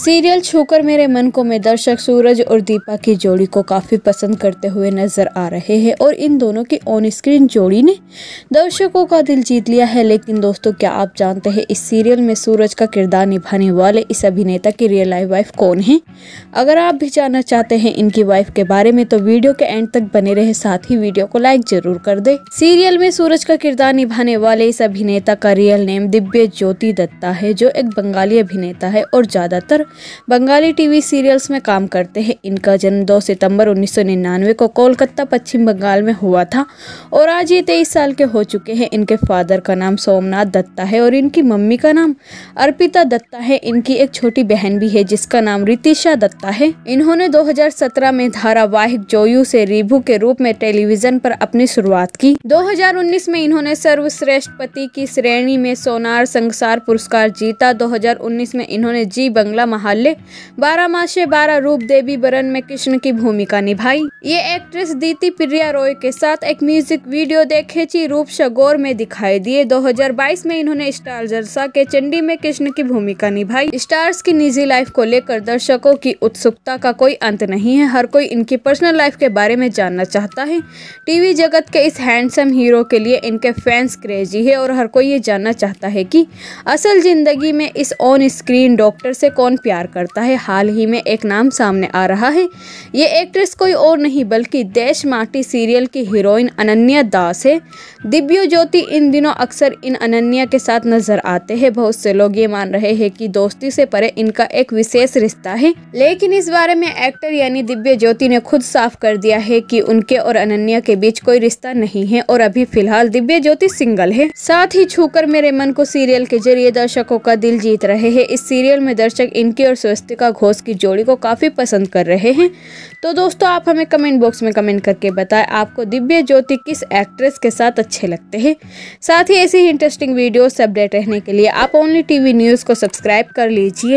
serial छूकर मेरे मन को में दर्शक सूरज और दीपा की जोड़ी को काफ़ी पसंद करते हुए नजर आ रहे हैं और इन दोनों की ऑन स्क्रीन जोड़ी ने दर्शकों का दिल जीत लिया है लेकिन दोस्तों क्या आप जानते हैं इस सीरियल में सूरज का किरदार निभाने वाले इस अभिनेता की रियल लाइफ वाइफ कौन है अगर आप भी जानना चाहते हैं इनकी वाइफ के बारे में तो वीडियो के एंड तक बने रहे साथ ही वीडियो को लाइक जरूर कर दे सीरियल में सूरज का किरदार निभाने वाले इस अभिनेता का रियल नेम दिव्य ज्योति दत्ता है जो एक बंगाली अभिनेता है और ज्यादातर बंगाली टीवी सीरियल्स में काम करते हैं इनका जन्म 2 सितंबर 1999 को कोलकाता पश्चिम बंगाल में हुआ था और आज ये तेईस साल के हो चुके हैं इनके फादर का नाम सोमनाथ दत्ता है और इनकी मम्मी का नाम अर्पिता दत्ता है इनकी एक छोटी बहन भी है जिसका नाम रितिशा दत्ता है इन्होंने दो में धारावाहिक जोयू से रिभू के रूप में टेलीविजन पर अपनी शुरुआत की दो में इन्होंने सर्वश्रेष्ठ पति की श्रेणी में सोनार संसार पुरस्कार जीता 2019 में इन्होंने जी बंगला बारह बारामासी बारह रूप देवी बरन में कृष्ण की भूमिका निभाई ये एक्ट्रेस दीति प्रिया रॉय के साथ एक म्यूजिक वीडियो ची रूप शगोर में दिखाई दिए 2022 में इन्होंने स्टार जलसा के चंडी में कृष्ण की भूमिका निभाई स्टार्स की निजी लाइफ को लेकर दर्शकों की उत्सुकता का कोई अंत नहीं है हर कोई इनकी पर्सनल लाइफ के बारे में जानना चाहता है टीवी जगत के इस हैंडसम हीरो के लिए इनके फैंस क्रेजी है और हर कोई ये जानना चाहता है कि असल जिंदगी में इस ऑन स्क्रीन डॉक्टर से कौन प्यार करता है हाल ही में एक नाम सामने आ रहा है ये एक्ट्रेस कोई और नहीं बल्कि देश माटी सीरियल की हीरोइन अनन्या दास है दिव्य ज्योति इन दिनों अक्सर इन अनन्या के साथ नजर आते हैं बहुत से लोग ये मान रहे हैं कि दोस्ती से परे इनका एक विशेष रिश्ता है लेकिन इस बारे में एक्टर यानी दिव्य ज्योति ने खुद साफ कर दिया है कि उनके और अनन्या के बीच कोई रिश्ता नहीं है और अभी फिलहाल दिव्य ज्योति सिंगल है साथ ही छूकर मेरे मन को सीरियल के जरिए दर्शकों का दिल जीत रहे हैं इस सीरियल में दर्शक इन पिंकी और स्वस्तिका घोष की जोड़ी को काफ़ी पसंद कर रहे हैं तो दोस्तों आप हमें कमेंट बॉक्स में कमेंट करके बताएं आपको दिव्य ज्योति किस एक्ट्रेस के साथ अच्छे लगते हैं साथ ही ऐसी ही इंटरेस्टिंग वीडियोस अपडेट रहने के लिए आप ओनली टीवी न्यूज़ को सब्सक्राइब कर लीजिए